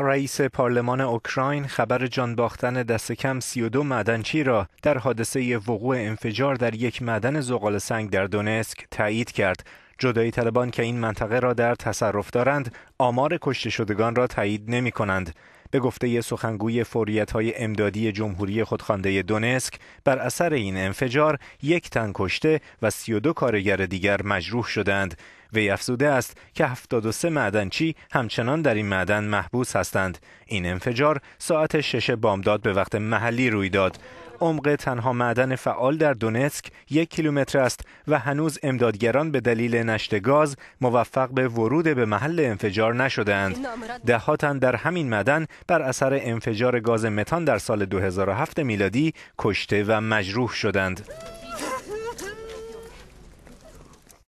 رئیس پارلمان اوکراین خبر جان باختن دست کم 32 معدنچی را در حادثه وقوع انفجار در یک معدن زغال سنگ در دونسک تایید کرد. جدای طلبان که این منطقه را در تصرف دارند، آمار کشته شدگان را تایید نمی کنند. به گفته سخنگوی فوریت های امدادی جمهوری خودخوانده دونسک بر اثر این انفجار یک تن کشته و 32 کارگر دیگر مجروح شدند وی افزوده است که 73 معدنچی همچنان در این معدن محبوس هستند این انفجار ساعت 6 بامداد به وقت محلی روی داد عمق تنها معدن فعال در دونسک یک کیلومتر است و هنوز امدادگران به دلیل نشت گاز موفق به ورود به محل انفجار نشدند. ده در همین معدن بر اثر انفجار گاز متان در سال 2007 میلادی کشته و مجروح شدند.